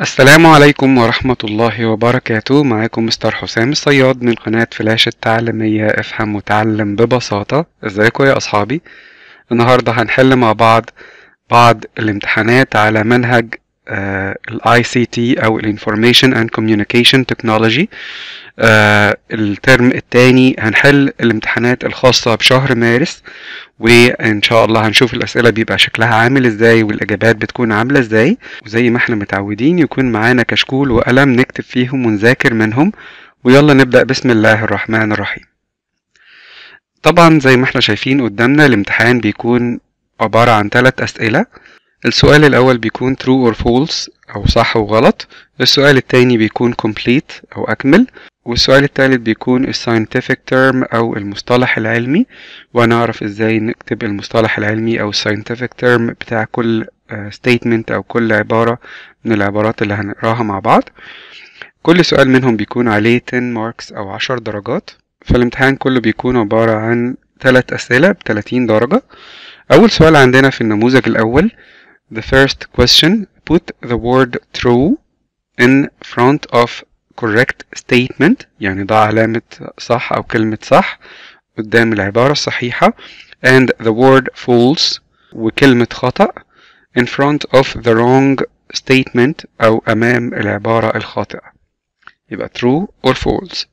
السلام عليكم ورحمة الله وبركاته معاكم مستر حسام الصياد من قناة فلاش التعليمية افهم وتعلم ببساطة ازيكم يا اصحابي النهاردة هنحل مع بعض بعض الامتحانات على منهج الاي سي تي او الانفورميشن اند كوميونيكيشن تكنولوجي الترم الثاني هنحل الامتحانات الخاصة بشهر مارس وان شاء الله هنشوف الاسئله بيبقى شكلها عامل ازاي والاجابات بتكون عامله ازاي وزي ما احنا متعودين يكون معانا كشكول وقلم نكتب فيهم ونذاكر منهم ويلا نبدا بسم الله الرحمن الرحيم طبعا زي ما احنا شايفين قدامنا الامتحان بيكون عباره عن ثلاث اسئله السؤال الاول بيكون true or false او صح وغلط السؤال التاني بيكون complete او اكمل والسؤال الثالث بيكون scientific term أو المصطلح العلمي ونعرف إزاي نكتب المصطلح العلمي أو scientific term بتاع كل آه، statement أو كل عبارة من العبارات اللي هنقراها مع بعض كل سؤال منهم بيكون عليه 10 marks أو 10 درجات فالامتحان كله بيكون عبارة عن ثلاث أسئلة بتلاتين درجة أول سؤال عندنا في النموذج الأول The first question put the word true in front of correct statement يعني ضع علامة صح أو كلمة صح قدام العبارة الصحيحة and the word false وكلمة خطأ in front of the wrong statement أو أمام العبارة الخاطئة يبقى true or false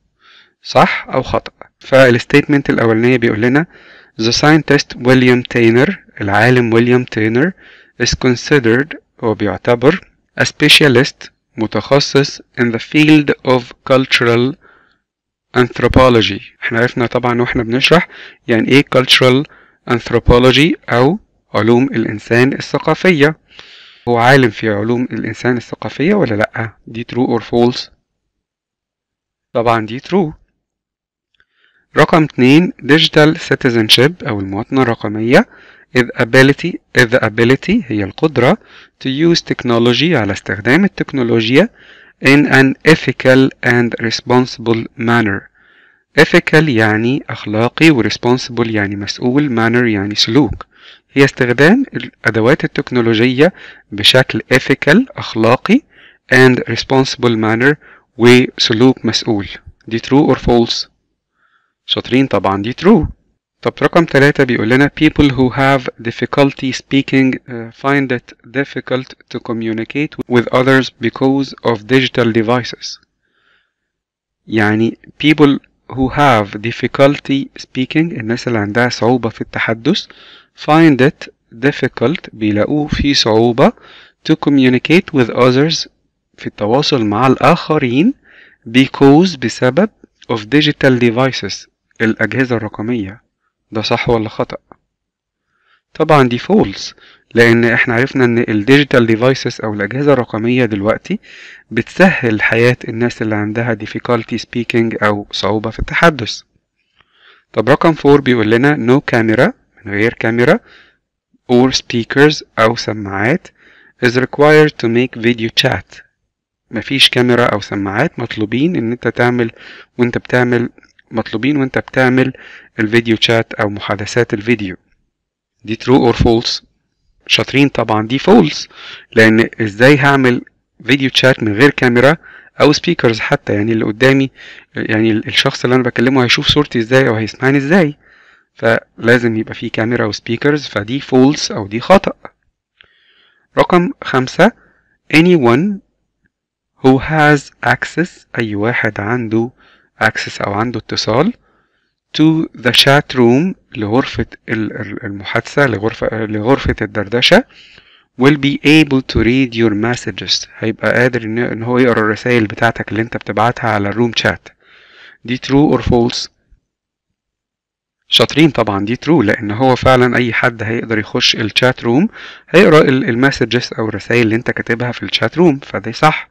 صح أو خطأ فالستيتمنت الأولانية بيقول لنا The scientist William Taylor العالم William Tanner is considered هو بيعتبر a specialist متخصص in the field of cultural anthropology احنا عرفنا طبعا واحنا بنشرح يعني ايه cultural anthropology او علوم الانسان الثقافية هو عالم في علوم الانسان الثقافية ولا لأ دي true or false طبعا دي true رقم اتنين digital citizenship او المواطنة الرقمية the ability the ability هي القدرة to use technology على استخدام التكنولوجيا in an ethical and responsible manner ethical يعني أخلاقي و responsible يعني مسؤول manner يعني سلوك هي استخدام الأدوات التكنولوجية بشكل ethical أخلاقي and responsible manner وسلوك مسؤول دي true or false شاطرين طبعا دي true طب رقم ثلاثة بيقول لنا people who have difficulty speaking uh, find it difficult to communicate with others because of digital devices يعني people who have difficulty speaking الناس اللي عندها صعوبة في التحدث find it difficult بيلاقوه في صعوبة to communicate with others في التواصل مع الآخرين because بسبب of digital devices الأجهزة الرقمية ده صح ولا خطأ طبعا دي فولس لان احنا عرفنا ان الديجيتال ديفايسز او الاجهزه الرقميه دلوقتي بتسهل حياه الناس اللي عندها difficulty speaking او صعوبه في التحدث طب رقم 4 بيقول لنا no camera من غير كاميرا or speakers او سماعات is required to make video chat مفيش كاميرا او سماعات مطلوبين ان انت تعمل وانت بتعمل مطلوبين وانت بتعمل الفيديو شات او محادثات الفيديو دي ترو اور فولس شاطرين طبعا دي فولس لان ازاي هعمل فيديو شات من غير كاميرا او سبيكرز حتى يعني اللي قدامي يعني الشخص اللي انا بكلمه هيشوف صورتي ازاي او هيسمعني ازاي فلازم يبقى فيه كاميرا وسبيكرز فدي فولس او دي خطأ رقم خمسة anyone who has access أي واحد عنده access أو عنده اتصال to the chat room لغرفة المحادثة لغرفة لغرفة الدردشة will be able to read your messages هيبقى قادر ان هو يقرا الرسائل بتاعتك اللي انت بتبعتها على الروم شات دي true or false شاطرين طبعا دي ترو لان هو فعلا اي حد هيقدر يخش الشات روم هيقرا المسجز او الرسائل اللي انت كاتبها في الشات روم فدي صح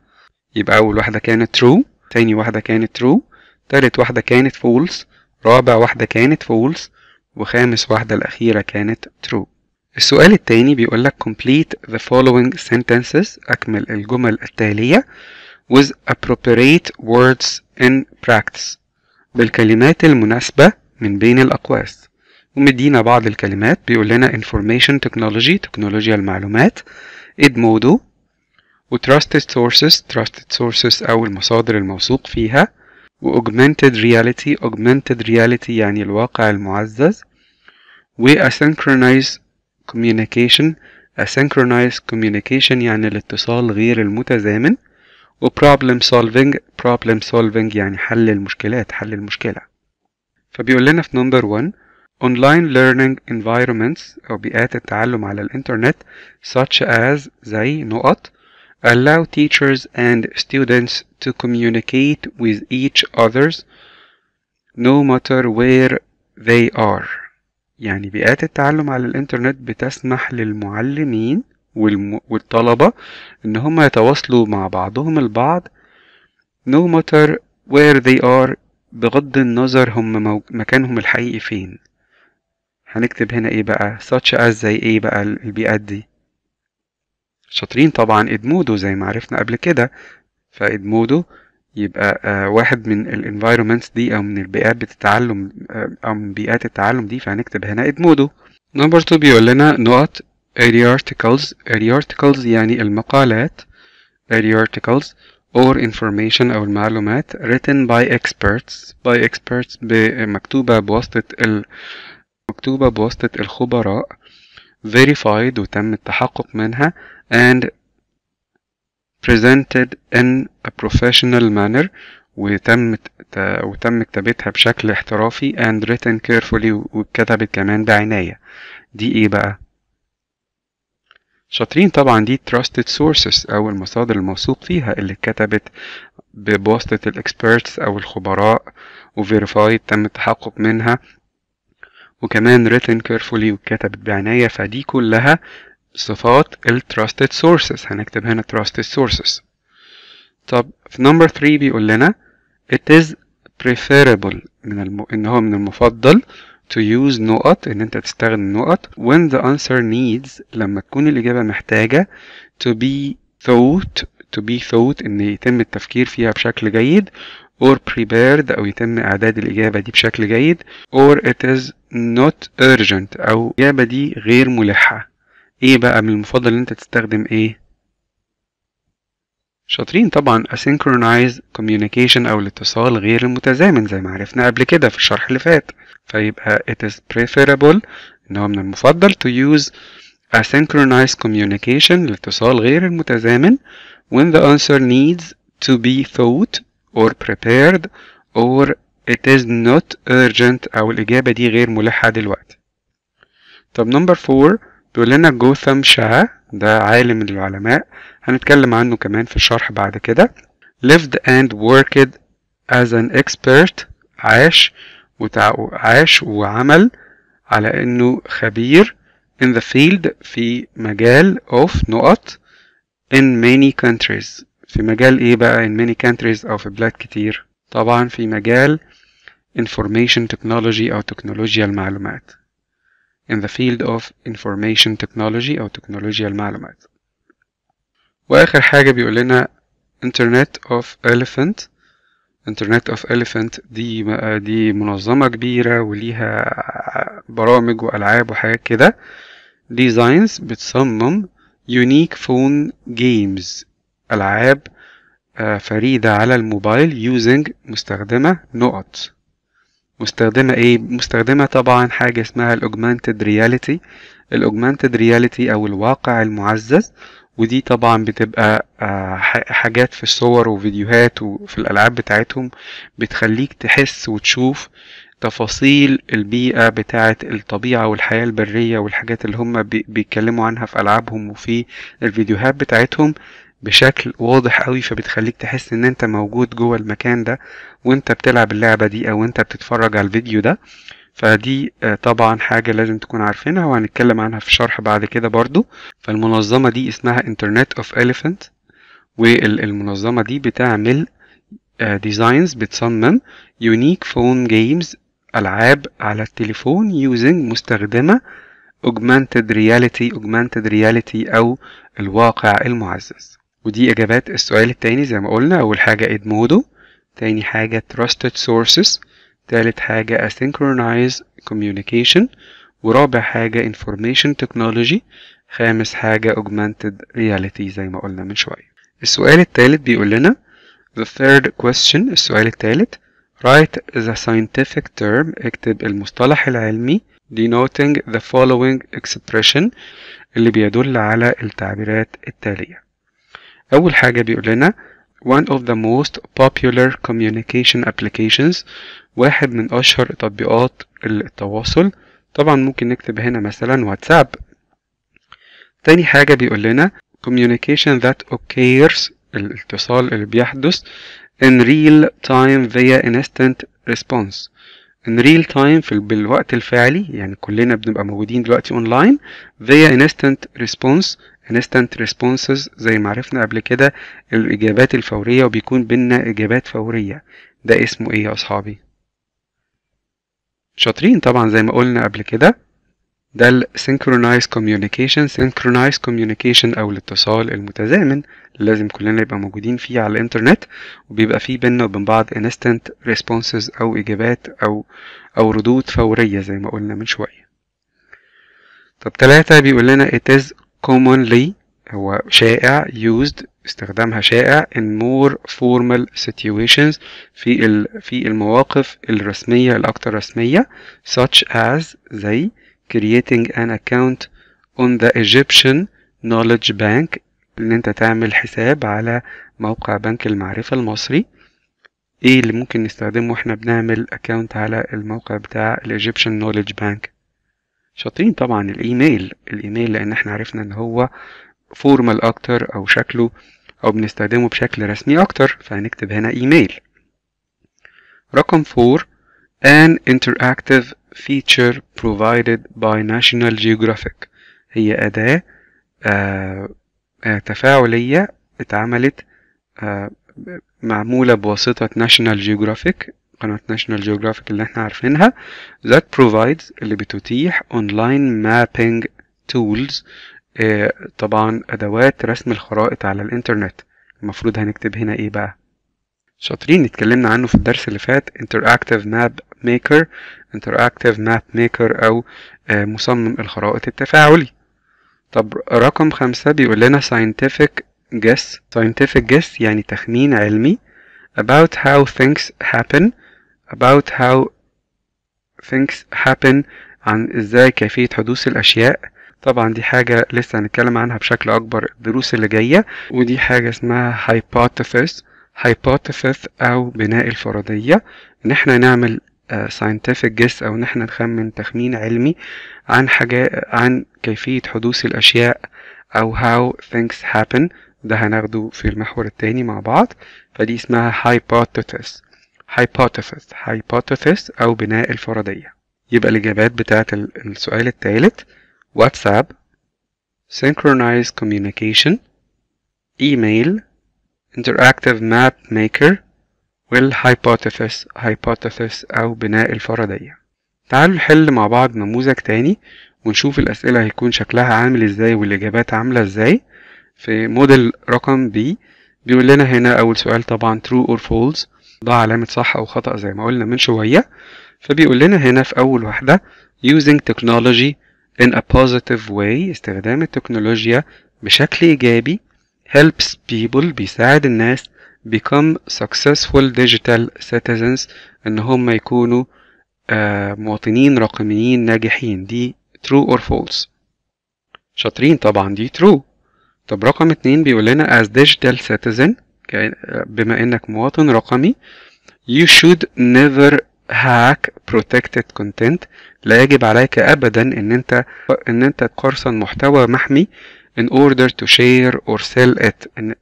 يبقى اول واحده كانت ترو تاني واحده كانت ترو تالت واحدة كانت فولس رابع واحدة كانت فولس وخامس واحدة الأخيرة كانت ترو السؤال التاني بيقولك complete the following sentences أكمل الجمل التالية with appropriate words in practice بالكلمات المناسبة من بين الأقواس ومدينا بعض الكلمات بيقول لنا information technology تكنولوجيا المعلومات edmodo و trusted sources trusted sources أو المصادر الموثوق فيها وأوجمانتد رياليتي أوجمانتد رياليتي يعني الواقع المعزز وأسنكرونايز كوميونيكيشن أسنكرونايز كوميونيكيشن يعني الاتصال غير المتزامن وبروبلم سولفينج بروبلم سولفينج يعني حل المشكلات حل المشكلة فبيقول لنا في نمبر 1 أونلاين ليرنينج انفيرومنتس أو بيئات التعلم على الإنترنت such as زي نقط allow teachers and students to communicate with each others no matter where they are يعني بيئات التعلم على الانترنت بتسمح للمعلمين والم... والطلبة ان هم يتواصلوا مع بعضهم البعض no matter where they are بغض النظر هم مو... مكانهم الحقيقي فين هنكتب هنا ايه بقى such as زي ايه بقى البيئات دي شاطرين طبعا ادمودو زي ما عرفنا قبل كده فادمودو يبقى آه واحد من الانفايرومنتس دي او من البيئات بتتعلم آه او من بيئات التعلم دي فهنكتب هنا ادمودو نمبر 2 بيقول لنا نقط اري ارتكلز اري ارتكلز يعني المقالات اري ارتكلز or information أو المعلومات written by experts by experts مكتوبة بواسطة ال مكتوبة بواسطة الخبراء verified وتم التحقق منها and presented in a professional manner وتم وتم كتابتها بشكل احترافي and written carefully واتكتبت كمان بعناية دي ايه بقى؟ شاطرين طبعا دي trusted sources أو المصادر الموثوق فيها اللي اتكتبت بواسطة الاكسبرتس أو الخبراء وفيريفايد تم التحقق منها وكمان written carefully واتكتبت بعناية فدي كلها صفات ال trusted sources هنكتب هنا trusted sources طب في number 3 بيقول لنا it is preferable من الم... ان هو من المفضل to use نقط ان انت تستخدم نقط when the answer needs لما تكون الاجابه محتاجه to be thought to be thought ان يتم التفكير فيها بشكل جيد or prepared أو يتم إعداد الإجابة دي بشكل جيد or it is not urgent أو الإجابة دي غير ملحة ايه بقى من المفضل ان انت تستخدم ايه شاطرين طبعا asynchronized communication او الاتصال غير المتزامن زي ما عرفنا قبل كده في الشرح اللي فات فيبقى it is preferable ان هو من المفضل to use asynchronized communication الاتصال غير المتزامن when the answer needs to be thought or prepared or it is not urgent او الاجابة دي غير ملحة دلوقتي طب number four بيقول لنا جوثام شاه ده عالم من العلماء هنتكلم عنه كمان في الشرح بعد كده lived and worked as an expert عاش وتع... عاش وعمل على انه خبير in the field في مجال of نقط in many countries في مجال ايه بقى in many countries او في بلاد كتير طبعا في مجال information technology او تكنولوجيا المعلومات in the field of information technology أو تكنولوجيا المعلومات وآخر حاجة بيقول لنا Internet of Elephant Internet of Elephant دي دي منظمة كبيرة وليها برامج وألعاب وحاجات كده ديزاينز بتصمم Unique Phone Games ألعاب آه، فريدة على الموبايل using مستخدمة نقط مستخدمة ايه مستخدمة طبعا حاجة اسمها الاوجمانتد رياليتي الاوجمانتد رياليتي او الواقع المعزز ودي طبعا بتبقى آه، حاجات في الصور وفيديوهات وفي الالعاب بتاعتهم بتخليك تحس وتشوف تفاصيل البيئة بتاعة الطبيعة والحياة البرية والحاجات اللي هم بيتكلموا عنها في ألعابهم وفي الفيديوهات بتاعتهم بشكل واضح قوي فبتخليك تحس ان انت موجود جوه المكان ده وانت بتلعب اللعبة دي او انت بتتفرج على الفيديو ده فدي آه، طبعا حاجة لازم تكون عارفينها وهنتكلم عنها في شرح بعد كده برضو فالمنظمة دي اسمها انترنت اوف اليفنت والمنظمة دي بتعمل ديزاينز آه، بتصمم يونيك فون جيمز ألعاب على التليفون يوزنج مستخدمة augmented reality augmented reality أو الواقع المعزز ودي إجابات السؤال التاني زي ما قلنا أول حاجة ادمودو تاني حاجة Trusted Sources تالت حاجة Asynchronized Communication ورابع حاجة Information Technology خامس حاجة Augmented Reality زي ما قلنا من شوية السؤال التالت بيقول لنا The third question السؤال التالت Write the scientific term اكتب المصطلح العلمي denoting the following expression اللي بيدل على التعبيرات التالية أول حاجة بيقول لنا one of the most popular communication applications واحد من أشهر تطبيقات التواصل طبعا ممكن نكتب هنا مثلا واتساب تاني حاجة بيقول لنا communication that occurs الاتصال اللي بيحدث in real time via instant response in real time في بالوقت الفعلي يعني كلنا بنبقى موجودين دلوقتي اونلاين via instant response instant responses زي ما عرفنا قبل كده الإجابات الفورية وبيكون بينا إجابات فورية ده اسمه إيه يا أصحابي؟ شاطرين طبعا زي ما قلنا قبل كده ده الـ synchronized Communication synchronized Communication أو الاتصال المتزامن لازم كلنا يبقى موجودين فيه على الإنترنت وبيبقى فيه بينا وبين بعض Instant Responses أو إجابات أو أو ردود فورية زي ما قلنا من شوية. طب تلاتة بيقول لنا It is commonly هو شائع used استخدامها شائع in more formal situations في ال في المواقف الرسمية الأكثر رسمية such as زي creating an account on the Egyptian knowledge bank إن أنت تعمل حساب على موقع بنك المعرفة المصري إيه اللي ممكن نستخدمه إحنا بنعمل account على الموقع بتاع Egyptian knowledge bank شاطرين طبعا الايميل الايميل لان احنا عرفنا ان هو فورمال اكتر او شكله او بنستخدمه بشكل رسمي اكتر فهنكتب هنا ايميل رقم 4 an interactive feature provided by National Geographic هي أداة آه, آه، تفاعلية اتعملت آه معمولة بواسطة National Geographic قناة ناشونال جيوغرافيك اللي احنا عارفينها that provides اللي بتتيح online mapping tools آه، طبعا أدوات رسم الخرائط على الإنترنت المفروض هنكتب هنا إيه بقى شاطرين اتكلمنا عنه في الدرس اللي فات interactive map maker interactive map maker أو آه، مصمم الخرائط التفاعلي طب رقم خمسة بيقول لنا scientific guess scientific guess يعني تخمين علمي about how things happen about how things happen عن ازاي كيفية حدوث الأشياء طبعا دي حاجة لسه هنتكلم عنها بشكل أكبر الدروس اللي جاية ودي حاجة اسمها hypothesis hypothesis أو بناء الفرضية إن احنا نعمل آه، scientific guess أو إن احنا نخمن تخمين علمي عن حاجة عن كيفية حدوث الأشياء أو how things happen ده هناخده في المحور التاني مع بعض فدي اسمها hypothesis hypothesis hypothesis أو بناء الفرضية يبقى الإجابات بتاعة السؤال الثالث واتساب synchronized communication email interactive map maker والhypothesis hypothesis أو بناء الفرضية تعالوا نحل مع بعض نموذج تاني ونشوف الأسئلة هيكون شكلها عامل ازاي والإجابات عاملة ازاي في موديل رقم B بيقول لنا هنا أول سؤال طبعا true or false ضاع علامة صح أو خطأ زي ما قلنا من شوية فبيقول لنا هنا في أول واحدة using technology in a positive way استخدام التكنولوجيا بشكل إيجابي helps people بيساعد الناس become successful digital citizens إن هم يكونوا آه، مواطنين رقميين ناجحين دي true or false شاطرين طبعا دي true طب رقم اتنين بيقول لنا as digital citizen بما انك مواطن رقمي you should never hack protected content لا يجب عليك ابدا ان انت ان انت تقرصن محتوى محمي in order to share or sell it إن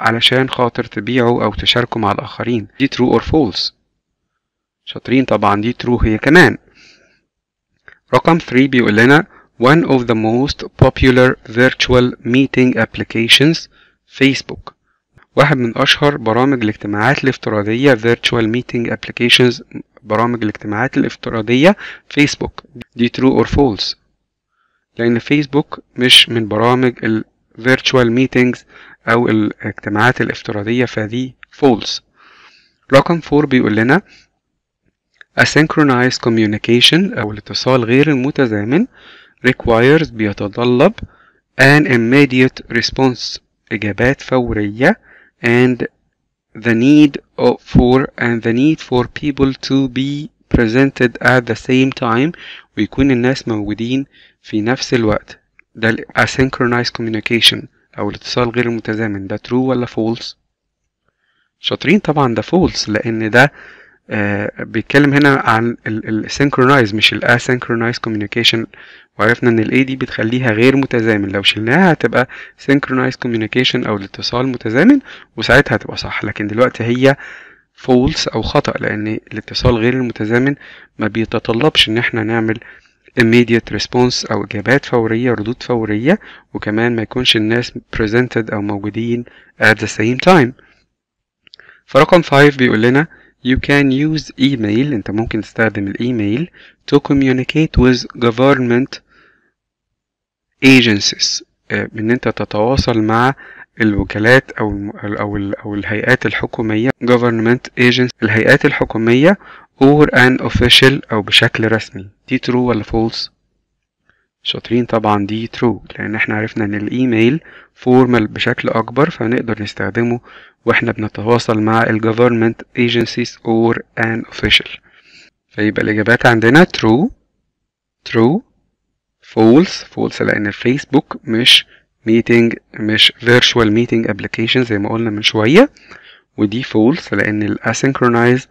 علشان خاطر تبيعه او تشاركه مع الاخرين دي true or false شاطرين طبعا دي true هي كمان رقم 3 بيقول لنا one of the most popular virtual meeting applications Facebook واحد من أشهر برامج الاجتماعات الافتراضية Virtual Meeting Applications برامج الاجتماعات الافتراضية فيسبوك دي true or false لأن فيسبوك مش من برامج ال Virtual Meetings أو الاجتماعات الافتراضية فدي false رقم 4 بيقول لنا Asynchronized Communication أو الاتصال غير المتزامن requires بيتطلب an immediate response إجابات فورية and the need for and the need for people to be presented at the same time ويكون الناس موجودين في نفس الوقت ده ال asynchronous communication أو الاتصال غير المتزامن ده true ولا false شاطرين طبعا ده false لأن ده آه، بيتكلم هنا عن السynchronized مش الاسynchronized communication وعرفنا ان الاي دي بتخليها غير متزامن لو شلناها هتبقى سينكرونايز communication او الاتصال متزامن وساعتها هتبقى صح لكن دلوقتي هي فولس او خطأ لان الاتصال غير المتزامن ما بيتطلبش ان احنا نعمل immediate response او اجابات فوريه ردود فوريه وكمان ما يكونش الناس presented او موجودين at the same time فرقم 5 بيقول لنا You can use email انت ممكن تستخدم الايميل to communicate with government agencies آه، ان انت تتواصل مع الوكالات او الـ او الـ او الهيئات الحكوميه government agencies الهيئات الحكوميه or an official او بشكل رسمي دي true ولا false شاطرين طبعا دي ترو لان احنا عرفنا ان الايميل فورمال بشكل اكبر فنقدر نستخدمه واحنا بنتواصل مع ال government agencies or an official فيبقى الاجابات عندنا ترو ترو فولس فولس لان الفيسبوك مش meeting مش virtual meeting application زي ما قلنا من شوية ودي فولس لان ال asynchronized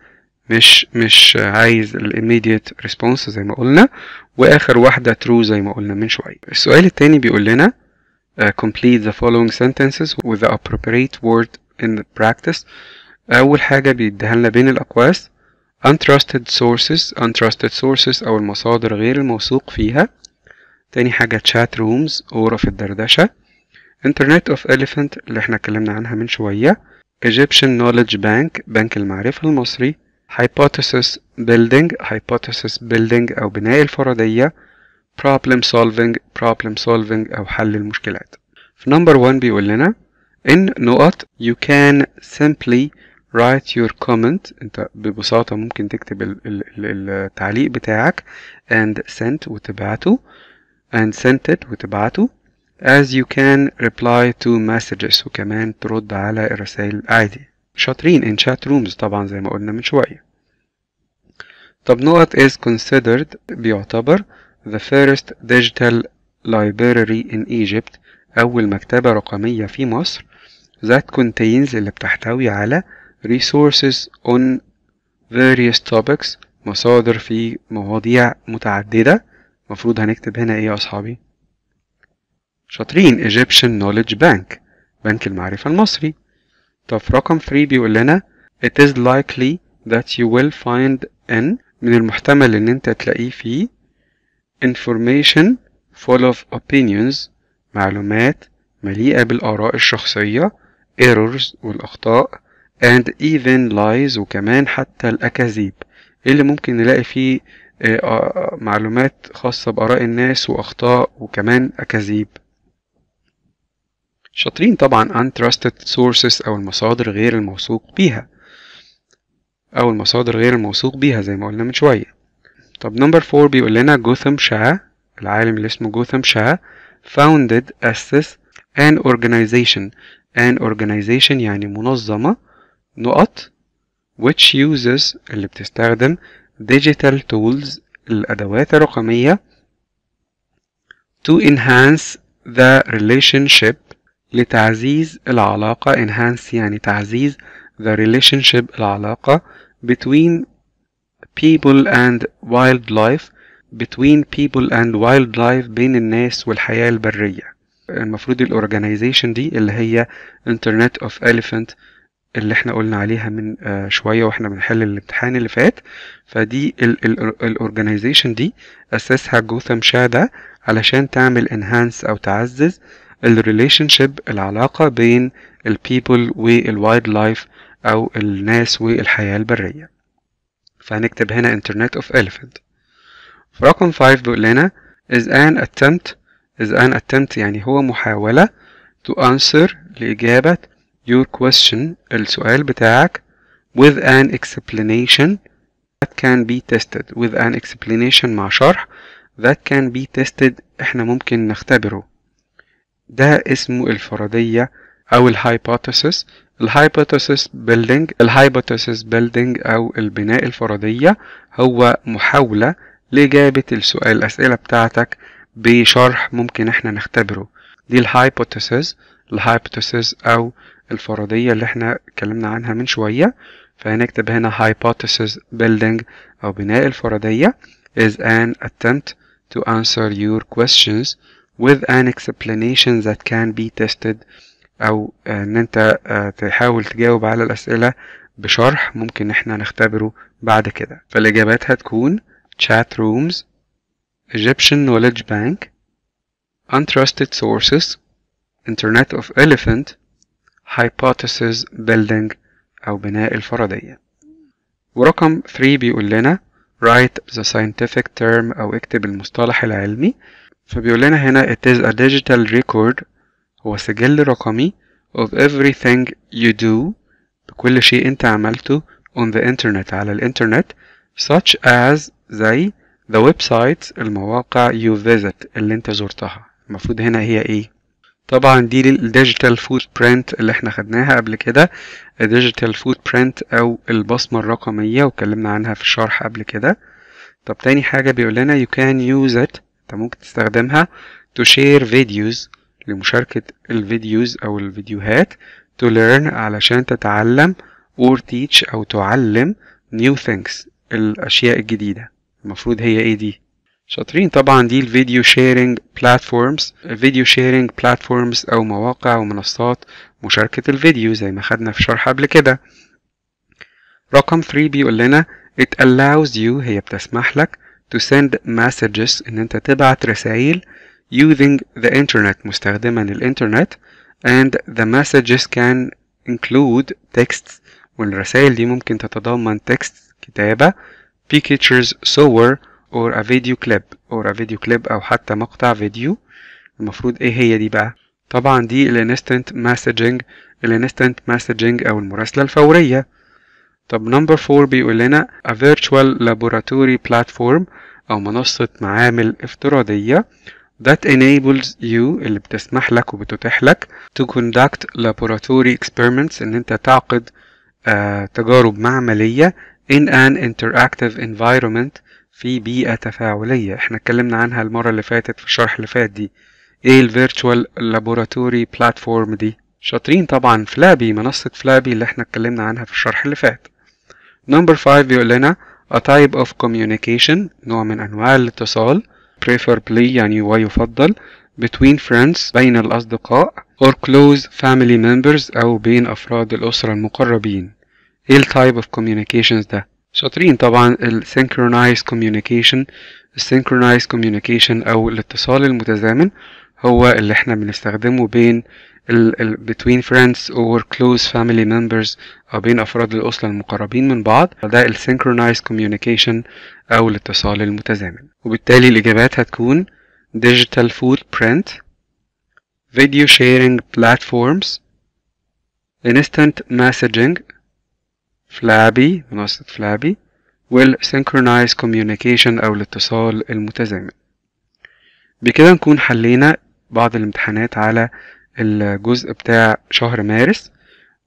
مش مش عايز الاميديت ريسبونس زي ما قلنا واخر واحده ترو زي ما قلنا من شويه السؤال التاني بيقول لنا uh, complete the following sentences with the appropriate word in the practice اول حاجه بيديها لنا بين الاقواس untrusted sources untrusted sources او المصادر غير الموثوق فيها تاني حاجه chat rooms غرف الدردشه internet of elephant اللي احنا اتكلمنا عنها من شويه Egyptian knowledge bank بنك المعرفه المصري hypothesis building hypothesis building أو بناء الفرضية problem solving problem solving أو حل المشكلات في number one بيقول لنا in نقط you can simply write your comment انت ببساطة ممكن تكتب ال ال ال التعليق بتاعك and sent وتبعته and sent it وتبعته as you can reply to messages وكمان ترد على الرسائل عادي شاطرين in chat rooms طبعا زي ما قلنا من شوية طب نقط is considered بيعتبر the first digital library in Egypt أول مكتبة رقمية في مصر that contains اللي بتحتوي على resources on various topics مصادر في مواضيع متعددة مفروض هنكتب هنا ايه يا أصحابي؟ شاطرين Egyptian Knowledge Bank بنك المعرفة المصري طب في رقم 3 بيقول لنا it is likely that you will find in من المحتمل ان انت تلاقيه فيه information full of opinions معلومات مليئة بالآراء الشخصية errors والأخطاء and even lies وكمان حتى الأكاذيب إيه اللي ممكن نلاقي فيه آه، آه، معلومات خاصة بآراء الناس وأخطاء وكمان أكاذيب شاطرين طبعا untrusted sources أو المصادر غير الموثوق بيها أو المصادر غير الموثوق بيها زي ما قلنا من شوية طب نمبر فور بيقول لنا جوثم شاه العالم اللي اسمه جوثم شاه founded أسس an organization an organization يعني منظمة نقط which uses اللي بتستخدم digital tools الأدوات الرقمية to enhance the relationship لتعزيز العلاقة enhance يعني تعزيز the relationship العلاقة between people and wildlife between people and wildlife بين الناس والحياة البرية المفروض الاورجانيزيشن دي اللي هي internet of elephant اللي احنا قلنا عليها من آه، شوية واحنا بنحل الامتحان اللي فات فدي الاورجانيزيشن دي اساسها جوثام شادا علشان تعمل Enhance او تعزز ال relationship العلاقة بين البيبل والوايلد لايف أو الناس والحياة البرية فهنكتب هنا internet of elephant في رقم 5 بيقول لنا is an attempt is an attempt يعني هو محاولة to answer لإجابة your question السؤال بتاعك with an explanation that can be tested with an explanation مع شرح that can be tested احنا ممكن نختبره ده اسمه الفرضية أو الهايبوثيسيس الهايبوثيسيس بيلدينج الهايبوثيسيس بيلدينج أو البناء الفرضية هو محاولة لإجابة السؤال الأسئلة بتاعتك بشرح ممكن احنا نختبره دي الهايبوثيسيس الهايبوثيسيس أو الفرضية اللي احنا اتكلمنا عنها من شوية فهنكتب هنا hypothesis building أو بناء الفرضية is an attempt to answer your questions with an explanation that can be tested او ان انت تحاول تجاوب على الاسئله بشرح ممكن احنا نختبره بعد كده فالاجابات هتكون chat rooms Egyptian knowledge bank untrusted sources internet of elephant hypothesis building او بناء الفرضيه ورقم 3 بيقول لنا write the scientific term او اكتب المصطلح العلمي فبيقول لنا هنا it is a digital record هو سجل رقمي of everything you do بكل شيء انت عملته on the internet على الانترنت such as زي the websites المواقع you visit اللي انت زرتها المفروض هنا هي ايه طبعا دي الديجيتال فوت برنت اللي احنا خدناها قبل كده الديجيتال فوت برنت او البصمة الرقمية واتكلمنا عنها في الشرح قبل كده طب تاني حاجة بيقول لنا you can use it ممكن تستخدمها to share videos لمشاركة الفيديوز أو الفيديوهات to learn علشان تتعلم or teach أو تعلم new things الأشياء الجديدة المفروض هي إيه دي شاطرين طبعا دي الفيديو شيرنج بلاتفورمز فيديو شيرنج بلاتفورمز أو مواقع ومنصات مشاركة الفيديو زي ما خدنا في شرح قبل كده رقم 3 بيقول لنا it allows you هي بتسمح لك to send messages ان انت تبعت رسائل using the internet مستخدما الانترنت and the messages can include texts والرسائل دي ممكن تتضمن text كتابة pictures صور or a video clip or a video clip أو حتى مقطع فيديو المفروض إيه هي دي بقى؟ طبعا دي الانستنت messaging الانستنت messaging أو المراسلة الفورية طب نمبر 4 بيقول لنا a virtual laboratory platform أو منصة معامل افتراضية that enables you اللي بتسمح لك وبتتيح لك to conduct laboratory experiments إن أنت تعقد آه تجارب معملية in an interactive environment في بيئة تفاعلية احنا اتكلمنا عنها المرة اللي فاتت في الشرح اللي فات دي ايه virtual laboratory platform دي شاطرين طبعا فلابي منصة فلابي اللي احنا اتكلمنا عنها في الشرح اللي فات نمبر 5 بيقول لنا a type of communication نوع من أنواع الاتصال preferably يعني ويفضل between friends بين الأصدقاء or close family members أو بين أفراد الأسرة المقربين إيه type of communications ده؟ شاطرين طبعا ال synchronized communication ال synchronized communication أو الاتصال المتزامن هو اللي احنا بنستخدمه بين between friends or close family members أو بين أفراد الأسرة المقربين من بعض ده ال synchronized communication أو الاتصال المتزامن وبالتالي الإجابات هتكون digital footprint video sharing platforms instant messaging فلابي منصة فلابي synchronize communication أو الاتصال المتزامن بكده نكون حلينا بعض الامتحانات على الجزء بتاع شهر مارس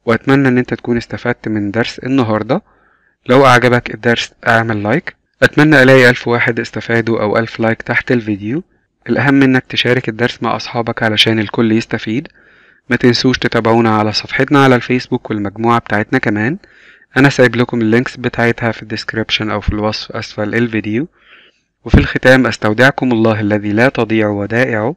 واتمنى ان انت تكون استفدت من درس النهارده لو اعجبك الدرس اعمل لايك اتمنى الاقي الف واحد استفادوا او الف لايك تحت الفيديو الاهم انك تشارك الدرس مع اصحابك علشان الكل يستفيد ما تنسوش تتابعونا على صفحتنا على الفيسبوك والمجموعة بتاعتنا كمان انا سايب لكم اللينكس بتاعتها في الديسكريبشن او في الوصف اسفل الفيديو وفي الختام استودعكم الله الذي لا تضيع ودائعه